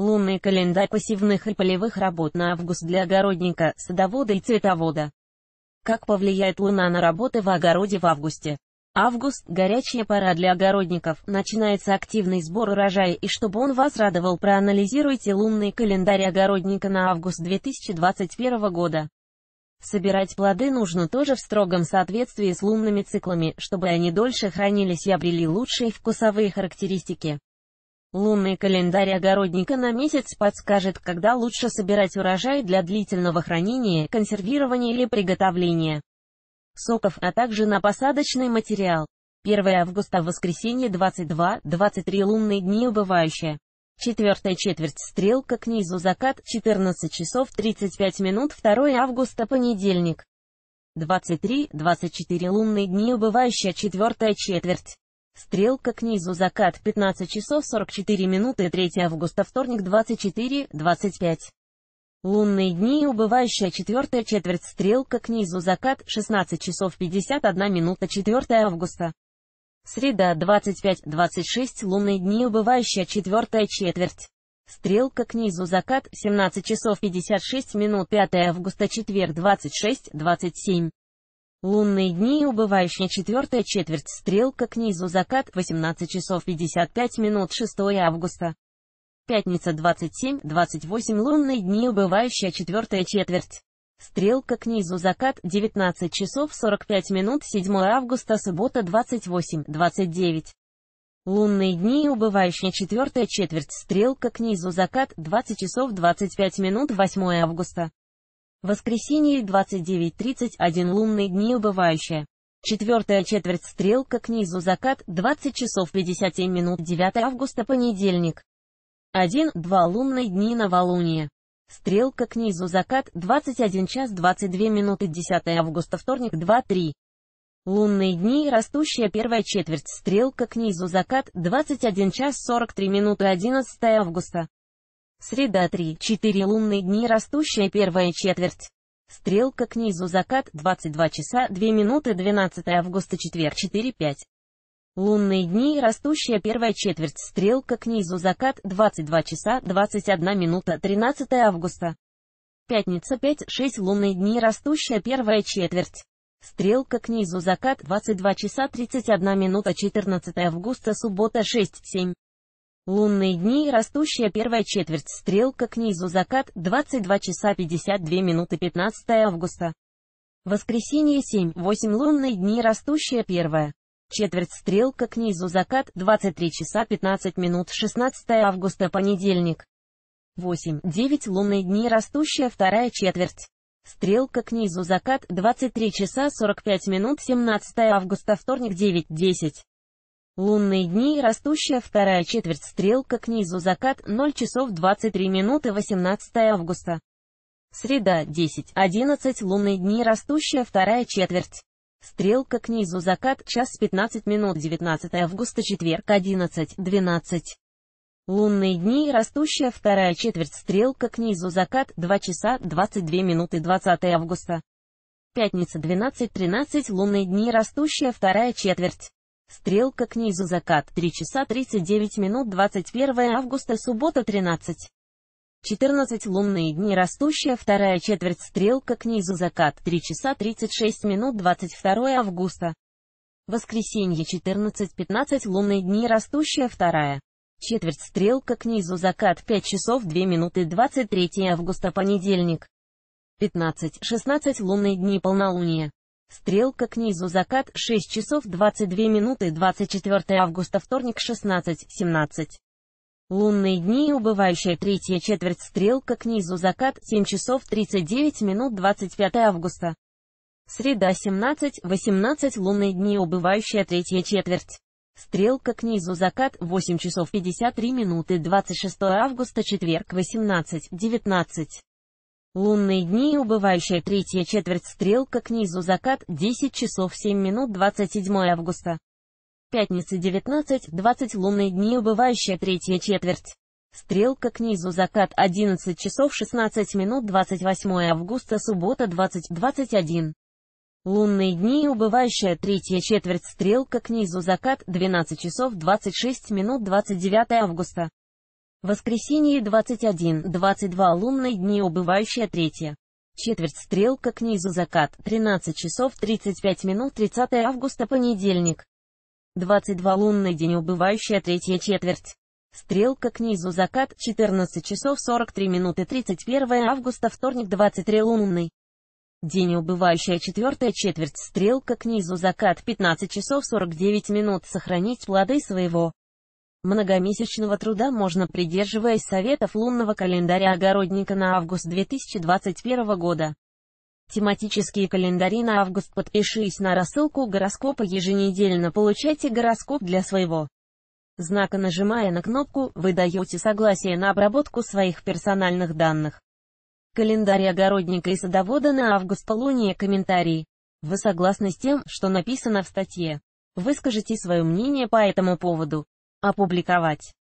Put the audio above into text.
Лунный календарь посевных и полевых работ на август для огородника, садовода и цветовода. Как повлияет луна на работы в огороде в августе? Август – горячая пора для огородников, начинается активный сбор урожая и чтобы он вас радовал проанализируйте лунный календарь огородника на август 2021 года. Собирать плоды нужно тоже в строгом соответствии с лунными циклами, чтобы они дольше хранились и обрели лучшие вкусовые характеристики. Лунный календарь огородника на месяц подскажет, когда лучше собирать урожай для длительного хранения, консервирования или приготовления соков, а также на посадочный материал. 1 августа воскресенье 22-23 лунные дни убывающие, Четвертая четверть стрелка к низу закат 14 часов 35 минут 2 августа понедельник. 23-24 лунные дни убывающие, четвертая четверть. Стрелка к низу закат 15 часов 44 минуты 3 августа вторник 24 25 Лунные дни убывающая четвертая четверть стрелка к низу закат 16 часов 51 минута 4 августа. Среда 25-26 лунные дни убывающая четвертая четверть. Стрелка к низу закат 17 часов 56 минут 5 августа четверг 26-27. Лунные дни и убывающая четвертая четверть стрелка к низу закат 18 часов 55 минут 6 августа. Пятница 27-28 лунные дни убывающая четвертая четверть. Стрелка к низу закат 19 часов 45 минут 7 августа суббота 28-29. Лунные дни и убывающая четвертая четверть стрелка к низу закат 20 часов 25 минут 8 августа. Воскресенье 29.31 лунные дни убывающая. Четвертая четверть стрелка к низу закат 20 часов 57 минут 9 августа понедельник. 1-2 лунные дни новолуние. Стрелка к низу закат 21 час 22 минуты 10 августа вторник 2-3. Лунные дни растущая первая четверть стрелка к низу закат 21 час 43 минуты 11 августа. Среда 3-4 лунные дни растущая первая четверть. Стрелка к низу закат 22 часа 2 минуты 12 августа четверг 4-5. Лунные дни растущая первая четверть. Стрелка к низу закат 22 часа 21 минута 13 августа. Пятница 5-6 лунные дни растущая первая четверть. Стрелка к низу закат 22 часа 31 минута 14 августа суббота 6-7. Лунные дни, растущая первая четверть, стрелка к низу, закат, 22 часа 52 минуты 15 августа. Воскресенье 7-8 лунные дни, растущая первая. Четверть стрелка к низу, закат, 23 часа 15 минут 16 августа, понедельник. 8-9 лунные дни, растущая вторая четверть. Стрелка к низу, закат, 23 часа 45 минут 17 августа, вторник 9-10. Лунные дни, растущая вторая четверть стрелка к низу закат 0 часов 23 минуты 18 августа. Среда 10, 11. лунные дни, растущая вторая четверть. Стрелка к низу закат час 15 минут 19 августа четверг 11, 12. Лунные дни, растущая вторая четверть стрелка к низу закат 2 часа 22 минуты 20 августа. Пятница 12, 13. лунные дни, растущая вторая четверть. Стрелка к низу закат 3 часа 39 минут 21 августа суббота 13. 14 лунные дни растущая вторая четверть стрелка к низу закат 3 часа 36 минут 22 августа. Воскресенье 14.15 лунные дни растущая вторая. Четверть стрелка к низу закат 5 часов 2 минуты 23 августа понедельник. 15-16 лунные дни полнолуние. Стрелка к низу закат 6 часов 22 минуты 24 августа вторник 16.17. Лунные дни и убывающая третья четверть стрелка к низу закат 7 часов 39 минут 25 августа. Среда 17.18 лунные дни и убывающая третья четверть. Стрелка к низу закат 8 часов 53 минуты 26 августа четверг 18.19. Лунные дни, убывающая третья четверть стрелка к низу закат, 10 часов 7 минут 27 августа. Пятница 19.20 лунные дни, убывающая третья четверть. Стрелка к низу закат 11 часов 16 минут 28 августа суббота 20.21. Лунные дни, убывающая третья четверть стрелка к низу закат 12 часов 26 минут 29 августа. Воскресенье 21-22 лунные дни убывающая третья. Четверть стрелка к низу закат, 13 часов 35 минут 30 августа понедельник. 22 лунный день убывающая третья четверть. Стрелка к низу закат, 14 часов 43 минуты 31 августа вторник 23 лунный. День убывающая четвертая четверть стрелка к низу закат 15 часов 49 минут сохранить плоды своего многомесячного труда можно придерживаясь советов лунного календаря огородника на август 2021 года. Тематические календари на август подпишись на рассылку гороскопа еженедельно получайте гороскоп для своего знака нажимая на кнопку «Вы даете согласие на обработку своих персональных данных». Календарь огородника и садовода на август полуния комментарий. Вы согласны с тем, что написано в статье? Выскажите свое мнение по этому поводу опубликовать